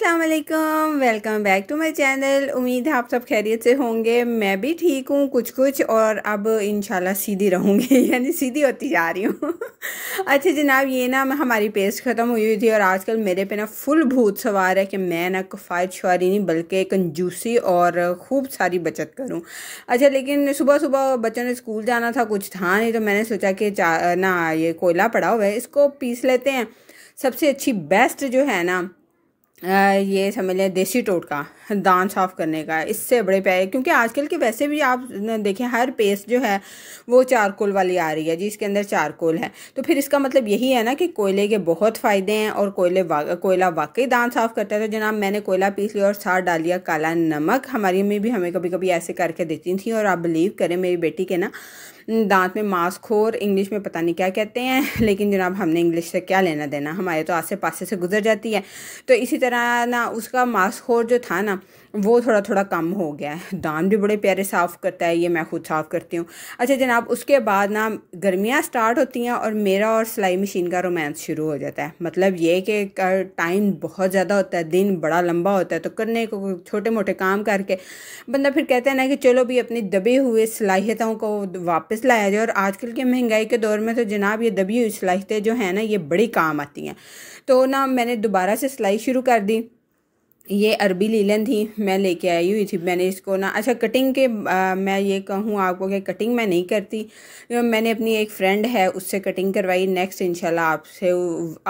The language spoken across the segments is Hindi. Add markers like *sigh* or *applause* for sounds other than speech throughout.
Aslam welcome back to my channel उम्मीद है आप सब खैरियत से होंगे मैं भी ठीक हूँ कुछ कुछ और अब इन सीधी रहूँगी *laughs* यानी सीधी होती जा रही हूँ *laughs* अच्छा जनाब ये ना हमारी पेस्ट ख़त्म हुई हुई थी और आजकल मेरे पे ना फुल भूत सवार है कि मैं ना कफायत शुरी नहीं बल्कि कंजूसी और खूब सारी बचत करूँ अच्छा लेकिन सुबह सुबह बच्चों ने स्कूल जाना था कुछ था नहीं तो मैंने सोचा कि ना ये कोयला पड़ा हुआ है इसको पीस लेते हैं सबसे अच्छी बेस्ट जो है ना ये समझ लें देसी टोटका दान साफ़ करने का इससे बड़े प्यारे क्योंकि आजकल के वैसे भी आप देखें हर पेस्ट जो है वो चारकोल वाली आ रही है जिसके अंदर चारकोल है तो फिर इसका मतलब यही है ना कि कोयले के बहुत फ़ायदे हैं और कोयले वा, कोयला वाकई दान साफ़ करता है तो जनाब मैंने कोयला पीस लिया और साथ डाल लिया काला नमक हमारी अम्मी भी हमें कभी कभी ऐसे करके देती थी और आप बिलीव करें मेरी बेटी के ना दांत में मास्खोर इंग्लिश में पता नहीं क्या कहते हैं *laughs* लेकिन जनाब हमने इंग्लिश से क्या लेना देना हमारे तो आसे पासे से गुजर जाती है तो इसी तरह ना उसका मास्खोर जो था ना वो थोड़ा थोड़ा कम हो गया है दाम भी बड़े प्यारे साफ़ करता है ये मैं खुद साफ़ करती हूँ अच्छा जनाब उसके बाद ना गर्मियाँ स्टार्ट होती हैं और मेरा और सिलाई मशीन का रोमांस शुरू हो जाता है मतलब ये कि टाइम बहुत ज़्यादा होता है दिन बड़ा लंबा होता है तो करने को छोटे मोटे काम करके बंदा फिर कहता है ना कि चलो भी अपनी दबे हुए सलाहियतों को वापस लाया जाए और आजकल के महंगाई के दौर में तो जनाब ये दबी हुई सलाहियतें जो हैं ना ये बड़ी काम आती हैं तो ना मैंने दोबारा से सिलाई शुरू कर दी ये अरबी लीलन थी मैं लेके आई हुई थी मैंने इसको ना अच्छा कटिंग के आ, मैं ये कहूँ आपको कि कटिंग मैं नहीं करती मैंने अपनी एक फ्रेंड है उससे कटिंग करवाई नेक्स्ट इंशाल्लाह आपसे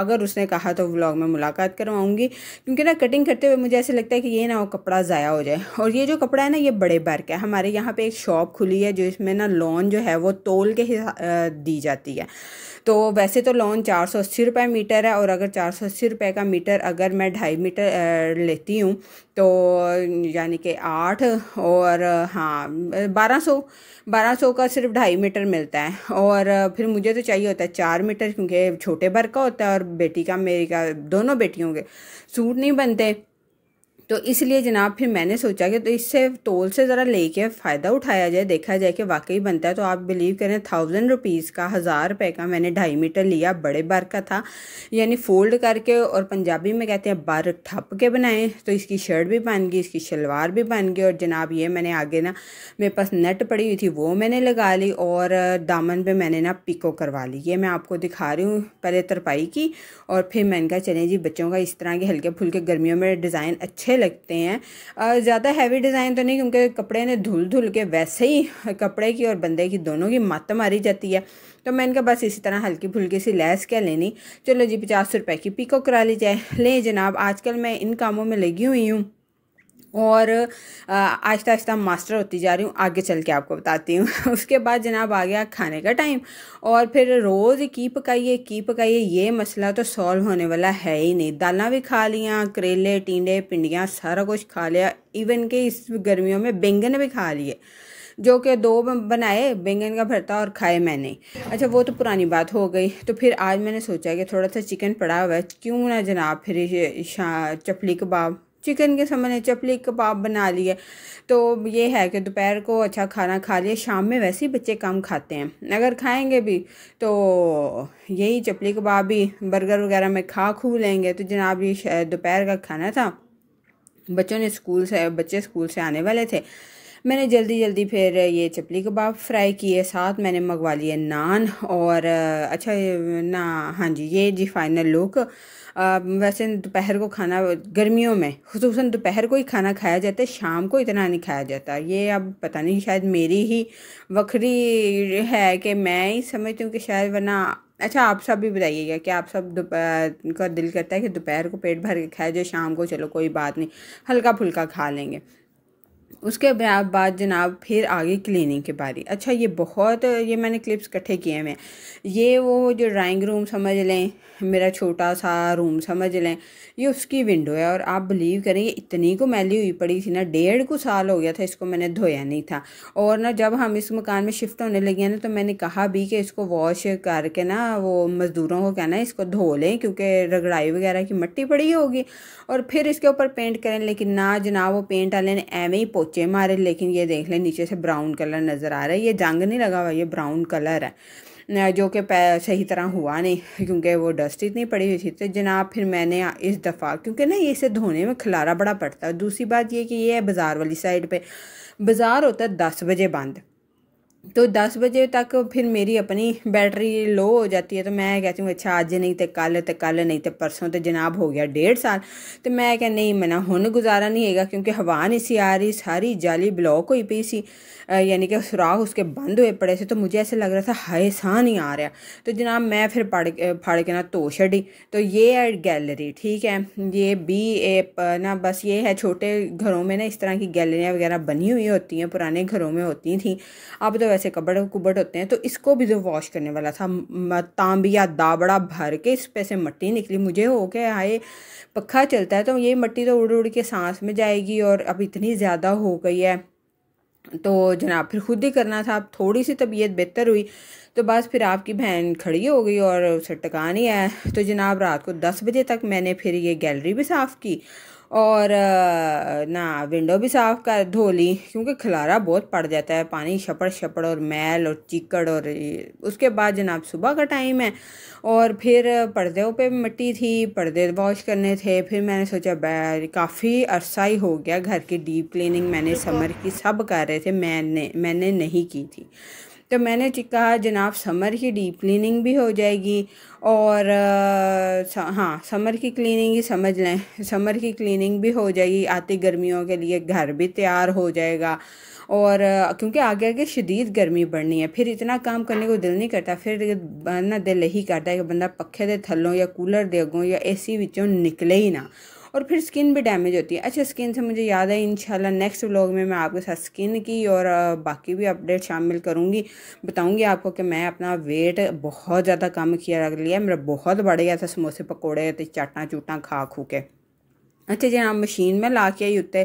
अगर उसने कहा तो व्लॉग में मुलाकात करवाऊँगी क्योंकि ना कटिंग करते हुए मुझे ऐसे लगता है कि ये ना वो कपड़ा ज़ाया हो जाए और ये जो कपड़ा है ना ये बड़े बार का है हमारे यहाँ पर एक शॉप खुली है जो इसमें ना लोन जो है वो तोल के दी जाती है तो वैसे तो लोन चार सौ अस्सी रुपये मीटर है और अगर चार सौ अस्सी रुपये का मीटर अगर मैं ढाई मीटर ले लेती हूँ तो यानी कि आठ और हाँ बारह सौ बारह सौ का सिर्फ ढाई मीटर मिलता है और फिर मुझे तो चाहिए होता है चार मीटर क्योंकि छोटे भर का होता है और बेटी का मेरी का दोनों बेटियों के सूट नहीं बनते तो इसलिए जनाब फिर मैंने सोचा कि तो इससे टोल से ज़रा लेके फ़ायदा उठाया जाए देखा जाए कि वाकई बनता है तो आप बिलीव करें थाउजेंड रुपीज़ का हज़ार रुपये का मैंने ढाई मीटर लिया बड़े बार का था यानी फोल्ड करके और पंजाबी में कहते हैं बार ठप के बनाएं तो इसकी शर्ट भी बन गई इसकी शलवार भी बन गई और जनाब ये मैंने आगे ना मेरे पास नट पड़ी हुई थी वो मैंने लगा ली और दामन पर मैंने ना पिको करवा ली ये मैं आपको दिखा रही हूँ पहले तरपाई की और फिर मैंने कहा चलें जी बच्चों का इस तरह के हल्के फुल्के गर्मियों में डिज़ाइन अच्छे लगते हैं ज़्यादा हैवी डिज़ाइन तो नहीं क्योंकि कपड़े ने धुल धुल के वैसे ही कपड़े की और बंदे की दोनों की मत मारी जाती है तो मैंने कहा बस इसी तरह हल्की फुल्की सी लैस क्या लेनी चलो जी पचास रुपए की पिको करा ली जाए ले जनाब आजकल मैं इन कामों में लगी हुई हूँ और आहिस्ता आहिस्ता मास्टर होती जा रही हूँ आगे चल के आपको बताती हूँ *laughs* उसके बाद जनाब आ गया खाने का टाइम और फिर रोज़ की पकाइए की पकाइए ये मसला तो सॉल्व होने वाला है ही नहीं दालें भी खा लिया करेले टींडे पिंडियाँ सारा कुछ खा लिया इवन के इस गर्मियों में बैंगन भी खा लिए जो कि दो बनाए बैंगन का भरता और खाए मैंने अच्छा वो तो पुरानी बात हो गई तो फिर आज मैंने सोचा कि थोड़ा सा चिकन पड़ा हुआ है क्यों ना जनाब फिर चपली कबाब चिकन के सामने चपली कबाब बना लिए तो ये है कि दोपहर को अच्छा खाना खा लिए शाम में वैसे ही बच्चे कम खाते हैं अगर खाएंगे भी तो यही चपली कबाब ही बर्गर वगैरह में खा खू लेंगे तो जनाब ये दोपहर का खाना था बच्चों ने स्कूल से बच्चे स्कूल से आने वाले थे मैंने जल्दी जल्दी फिर ये चपली कबाब फ्राई किए साथ मैंने मंगवा लिए नान और अच्छा ना हाँ जी ये जी फाइनल लुक वैसे दोपहर को खाना गर्मियों में खसूस दोपहर को ही खाना खाया जाता है शाम को इतना नहीं खाया जाता ये अब पता नहीं शायद मेरी ही वक्री है कि मैं ही समझती हूँ कि शायद वरना अच्छा आप सब भी बताइएगा कि आप सब दोपहर का दिल करता है कि दोपहर को पेट भर के खाया जाए शाम को चलो कोई बात नहीं हल्का फुल्का खा लेंगे उसके बाद जनाब फिर आगे क्लीनिंग के बारी अच्छा ये बहुत ये मैंने क्लिप्स इकट्ठे किए हैं ये वो जो ड्राइंग रूम समझ लें मेरा छोटा सा रूम समझ लें ये उसकी विंडो है और आप बिलीव करें ये इतनी को मैली हुई पड़ी थी ना डेढ़ को साल हो गया था इसको मैंने धोया नहीं था और ना जब हम इस मकान में शिफ्ट होने लगे ना तो मैंने कहा भी कि इसको वॉश करके ना वो मज़दूरों को कहना इसको धो लें क्योंकि रगड़ाई वगैरह की मट्टी पड़ी होगी और फिर इसके ऊपर पेंट करें लेकिन ना जनाब वो पेंट वाले ने एवें ही पोचे मारे लेकिन ये देख लें नीचे से ब्राउन कलर नज़र आ रहा है ये जंग नहीं लगा हुआ ये ब्राउन कलर है जो कि सही तरह हुआ नहीं क्योंकि वो डस्ट इतनी पड़ी हुई थी तो जनाब फिर मैंने इस दफ़ा क्योंकि ना ये इसे धोने में खिलारा बड़ा पड़ता है दूसरी बात ये कि ये है बाज़ार वाली साइड पे बाज़ार होता है दस बजे बंद तो दस बजे तक फिर मेरी अपनी बैटरी लो हो जाती है तो मैं कहती हूँ अच्छा अज नहीं तो कल तो कल नहीं तो परसों तो जनाब हो गया डेढ़ साल तो मैं क्या नहीं मना हूँ गुजारा नहीं है क्योंकि हवा नहीं सी आ रही सारी जाली ब्लॉक हुई पी सी यानी कि सुराख उसके बंद हुए पड़े से तो मुझे ऐसे लग रहा था हाय सह नहीं आ रहा तो जनाब मैं फिर पढ़ फाड़ के ना तो छड़ी तो ये है गैलरी ठीक है ये बी ए ना बस ये है छोटे घरों में ना इस तरह की गैलरियाँ वगैरह बनी हुई होती हैं पुराने घरों में होती थी अब तो ऐसे कबड़ कुबड़ होते हैं तो इसको भी जो वॉश करने वाला था तांबिया दाबड़ा भर के इस पे से मट्टी निकली मुझे हो गया हाय पखा चलता है तो ये मट्टी तो उड़ उड़ के सांस में जाएगी और अब इतनी ज़्यादा हो गई है तो जनाब फिर खुद ही करना था अब थोड़ी सी तबीयत बेहतर हुई तो बस फिर आपकी बहन खड़ी हो गई और उसे टका नहीं आया तो जनाब रात को दस बजे तक मैंने फिर ये गैलरी भी साफ़ की और ना विंडो भी साफ़ कर धो ली क्योंकि खलारा बहुत पड़ जाता है पानी छपड़ छपड़ और मैल और चिकड़ और उसके बाद जनाब सुबह का टाइम है और फिर पर्दे पे मिट्टी थी पर्दे वॉश करने थे फिर मैंने सोचा काफ़ी अरसा ही हो गया घर की डीप क्लीनिंग मैंने समर की सब कर रहे थे मैंने मैंने नहीं की थी तो मैंने कहा जनाब समर की डीप क्लीनिंग भी हो जाएगी और हाँ समर की क्लीनिंग ही समझ लें समर की क्लीनिंग भी हो जाएगी आती गर्मियों के लिए घर भी तैयार हो जाएगा और क्योंकि आगे आगे शदीद गर्मी बढ़नी है फिर इतना काम करने को दिल नहीं करता फिर ना दिल यही करता है कि बंदा पखे के थलों या कूलर देगों या ए सी निकले ही ना और फिर स्किन भी डैमेज होती है अच्छा स्किन से मुझे याद है इंशाल्लाह नेक्स्ट व्लॉग में मैं आपके साथ स्किन की और बाकी भी अपडेट शामिल करूँगी बताऊँगी आपको कि मैं अपना वेट बहुत ज़्यादा कम किया लिया मेरा बहुत बढ़ गया था समोसे पकौड़े चाटा चूटा खा खू के अच्छा जी हाँ मशीन में ला के ही उतरे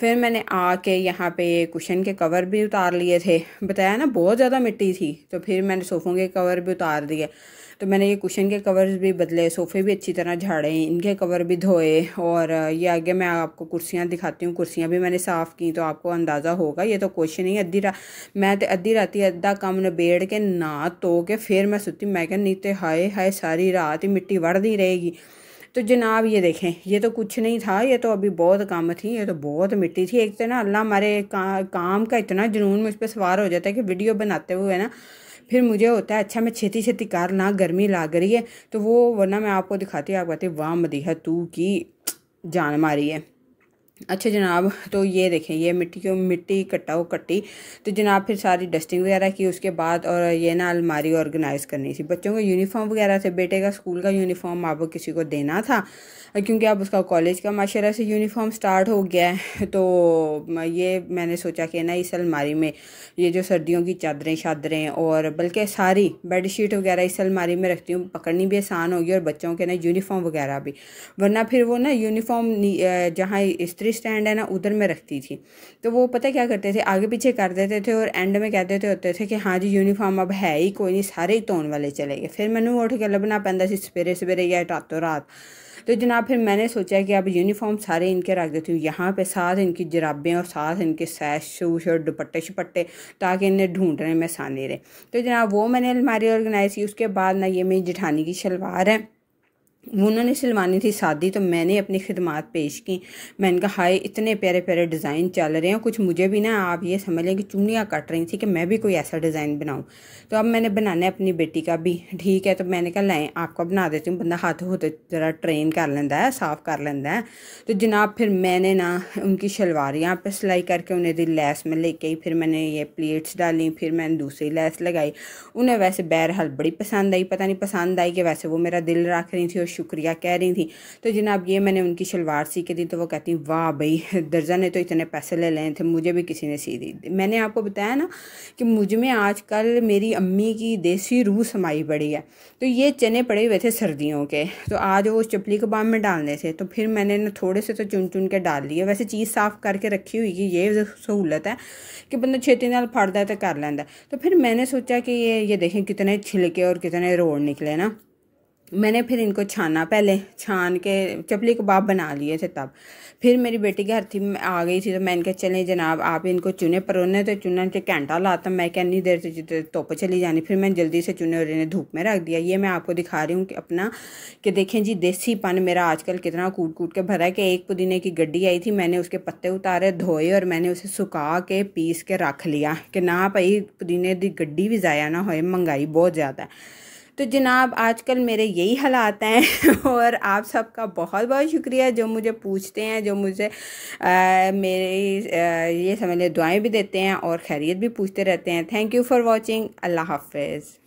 फिर मैंने आके यहाँ पे कुशन के कवर भी उतार लिए थे बताया ना बहुत ज़्यादा मिट्टी थी तो फिर मैंने सोफ़ों के कवर भी उतार दिए तो मैंने ये कुशन के कवर्स भी बदले सोफ़े भी अच्छी तरह झाड़े इनके कवर भी धोए और ये आगे मैं आपको कुर्सियाँ दिखाती हूँ कुर्सियाँ भी मैंने साफ़ की तो आपको अंदाज़ा होगा ये तो क्वेश्चन नहीं अद्धी रा मैं तो अद्धी ही अद्धा कम नबेड़ के ना तो के फिर मैं सुती मैं क्या नहीं तो हाए हाय सारी रात ही मिट्टी वढ़ दी रहेगी तो जनाब ये देखें ये तो कुछ नहीं था ये तो अभी बहुत काम थी ये तो बहुत मिट्टी थी एक तो ना अल्लाह हमारे का, काम का इतना जुनून मुझ पर सवार हो जाता है कि वीडियो बनाते हुए ना फिर मुझे होता है अच्छा मैं छेती छेती कार ना गर्मी लाग रही है तो वो वरना मैं आपको दिखाती आप कहती वाह मदीहा तू की जान मारी है अच्छा जनाब तो ये देखें ये मिट्टी क्यों मिट्टी कट्टा कट्टी तो जनाब फिर सारी डस्टिंग वगैरह की उसके बाद और ये ना अलमारी ऑर्गेनाइज करनी थी बच्चों का यूनिफॉर्म वगैरह थे बेटे का स्कूल का यूनिफॉर्म आप किसी को देना था क्योंकि अब उसका कॉलेज का माशरा से यूनिफॉर्म स्टार्ट हो गया है तो ये मैंने सोचा कि ना इस अलमारी में ये जो सर्दियों की चादरें शादरें और बल्कि सारी बेड शीट वगैरह इस अलमारी में रखती हूँ पकड़नी भी आसान होगी और बच्चों के ना यूनिफॉर्म वगैरह भी वरना फिर वो ना यूनिफॉर्म जहाँ स्त्री दूसरी स्टैंड है ना उधर में रखती थी तो वो पता क्या करते थे आगे पीछे कर देते थे और एंड में कह देते होते थे कि हाँ जी यूनिफॉर्म अब है ही कोई नहीं सारे ही धोन वाले चले गए फिर मैंने उठ के लभना पैंता से सवेरे सवेरे या रातों तो रात तो जनाब फिर मैंने सोचा कि अब यूनिफॉर्म सारे इनके रख देती हूँ यहाँ पे साथ इनकी जराबें और साथ इनके सैश शूश और दुपट्टे शुपट्टे ताकि इन्हें ढूंढने में आसानी रहे तो जनाब वो मैंने अलमारी ऑर्गेनाइज की उसके बाद ना ये मेरी जिठानी की शलवार है उन्होंने सिलवानी थी शादी तो मैंने अपनी खिदमत पेश की मैंने कहा हाय इतने प्यारे प्यारे डिज़ाइन चल रहे हैं कुछ मुझे भी ना आप ये समझ लें कि चुनियाँ कट रही थी कि मैं भी कोई ऐसा डिज़ाइन बनाऊँ तो अब मैंने बनाना है अपनी बेटी का भी ठीक है तो मैंने कहा लाएँ आपका बना देती हूँ बंदा हाथ होते ज़रा ट्रेन कर लेंदा है साफ़ कर लेंदा है तो जनाब फिर मैंने ना उनकी शलवार यहाँ पर सिलाई करके उन्हें दी लैस में लेके गई फिर मैंने ये प्लेट्स डाली फिर मैंने दूसरी लैस लगाई उन्हें वैसे बहरहाल बड़ी पसंद आई पता नहीं पसंद आई कि वैसे वो मेरा दिल रख रही थी और शुक्रिया कह रही थी तो जनाब ये मैंने उनकी शलवार सी के दी तो वो कहती वाह भाई दर्जा ने तो इतने पैसे ले लें थे मुझे भी किसी ने सी दी मैंने आपको बताया ना कि मुझ में कल मेरी अम्मी की देसी रूह समाई पड़ी है तो ये चने पड़े हुए थे सर्दियों के तो आज वो उस चपली कबाब में डालने थे तो फिर मैंने ना थोड़े से तो चुन चुन के डाल लिए वैसे चीज़ साफ़ करके रखी हुई कि ये सहूलत है कि बंदा छेती नाल है तो कर लेंदा तो फिर मैंने सोचा कि ये ये देखें कितने छिलके और कितने रोड निकले ना मैंने फिर इनको छाना पहले छान के चपली कबाब बना लिए थे तब फिर मेरी बेटी के हर्थी आ गई थी तो मैंने कहा चले जनाब आप इनको चुने पर उन्हें तो चुना से घंटा लाता मैं क्या नहीं देर से जितने धुप चली जानी फिर मैंने जल्दी से चुने और इन्हें धूप में रख दिया ये मैं आपको दिखा रही हूँ कि अपना कि देखें जी देसी पन मेरा आजकल कितना कूट कूट के भरा है कि एक पुदीने की गड्डी आई थी मैंने उसके पत्ते उतारे धोए और मैंने उसे सुखा के पीस के रख लिया कि ना भाई पुदीने की गड्डी भी ज़ाया ना होए महंगाई बहुत ज़्यादा है तो जनाब आजकल मेरे यही हालात हैं *laughs* और आप सबका बहुत बहुत शुक्रिया जो मुझे पूछते हैं जो मुझे आ, मेरे आ, ये समझ लें दुआएँ भी देते हैं और खैरियत भी पूछते रहते हैं थैंक यू फॉर वॉचिंग अल्लाह हाफ